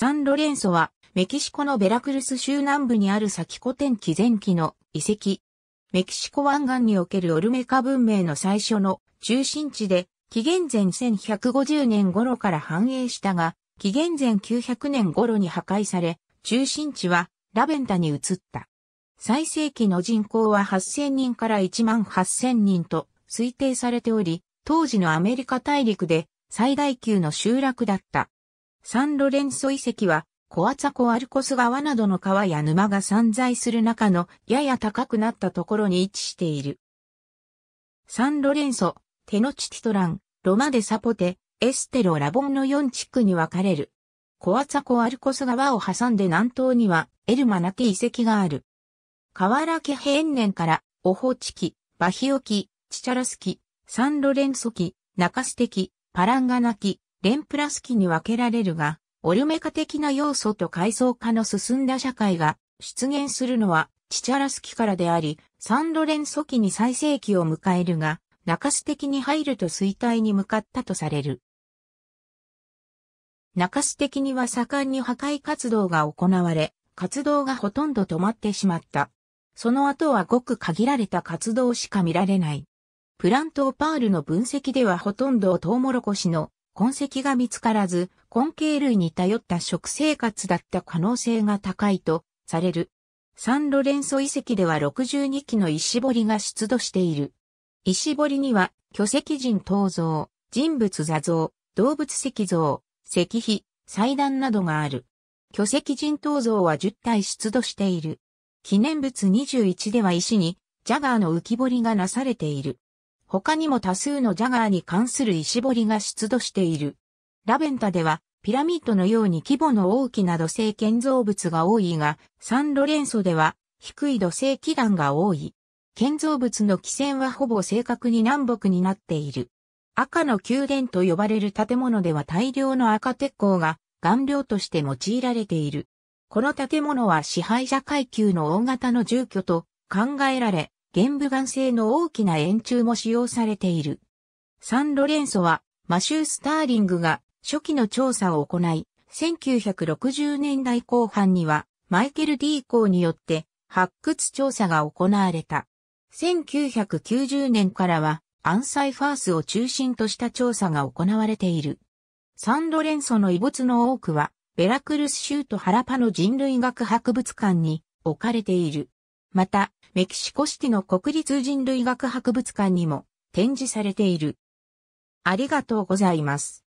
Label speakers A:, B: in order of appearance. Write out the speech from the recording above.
A: サンロレンソは、メキシコのベラクルス州南部にある先古典紀前期の遺跡。メキシコ湾岸におけるオルメカ文明の最初の中心地で、紀元前1150年頃から繁栄したが、紀元前900年頃に破壊され、中心地はラベンタに移った。最盛期の人口は8000人から1万8000人と推定されており、当時のアメリカ大陸で最大級の集落だった。サンロレンソ遺跡は、コアツァコアルコス川などの川や沼が散在する中のやや高くなったところに位置している。サンロレンソ、テノチティトラン、ロマデサポテ、エステロラボンの4地区に分かれる。コアツァコアルコス川を挟んで南東にはエルマナテ遺跡がある。河原家平年からオホチキ、バヒオキ、チチャラスキ、サンロレンソキ、ナカステキ、パランガナキ、ンプラス期に分けられるが、オルメカ的な要素と階層化の進んだ社会が出現するのはチチャラス期からであり、サンロレンソ期に最盛期を迎えるが、中洲的に入ると衰退に向かったとされる。中洲的には盛んに破壊活動が行われ、活動がほとんど止まってしまった。その後はごく限られた活動しか見られない。プラントオパールの分析ではほとんどをトウモロコシの痕跡が見つからず、根茎類に頼った食生活だった可能性が高いとされる。サンロレンソ遺跡では62基の石彫りが出土している。石彫りには、巨石人陶像、人物座像、動物石像、石碑、祭壇などがある。巨石人陶像は10体出土している。記念物21では石に、ジャガーの浮き彫りがなされている。他にも多数のジャガーに関する石彫りが出土している。ラベンタでは、ピラミッドのように規模の大きな土星建造物が多いが、サンロレンソでは低い土星基壇が多い。建造物の基線はほぼ正確に南北になっている。赤の宮殿と呼ばれる建物では大量の赤鉄鋼が顔料として用いられている。この建物は支配者階級の大型の住居と考えられ、玄武岩製の大きな円柱も使用されている。サンロレンソはマシュー・スターリングが初期の調査を行い、1960年代後半にはマイケル・ D・ コーによって発掘調査が行われた。1990年からはアンサイファースを中心とした調査が行われている。サンロレンソの遺物の多くは、ベラクルス州とハラパの人類学博物館に置かれている。また、メキシコシティの国立人類学博物館にも展示されている。ありがとうございます。